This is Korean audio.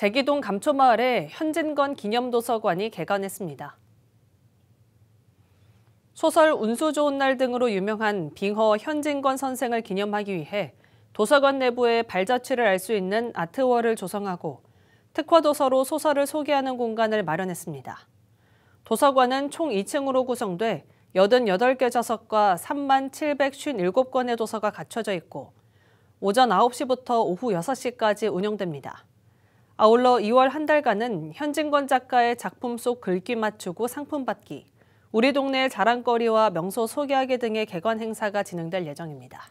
제기동 감초마을에 현진건 기념도서관이 개관했습니다. 소설 운수 좋은 날 등으로 유명한 빙허 현진건 선생을 기념하기 위해 도서관 내부의 발자취를 알 수 있는 아트월을 조성하고 특화도서로 소설을 소개하는 공간을 마련했습니다. 도서관은 총 2층으로 구성돼 88개 좌석과 3만 757권의 도서가 갖춰져 있고 오전 9시부터 오후 6시까지 운영됩니다. 아울러 2월 한 달간은 현진권 작가의 작품 속 글귀 맞추고 상품 받기, 우리 동네 자랑거리와 명소 소개하기 등의 개관 행사가 진행될 예정입니다.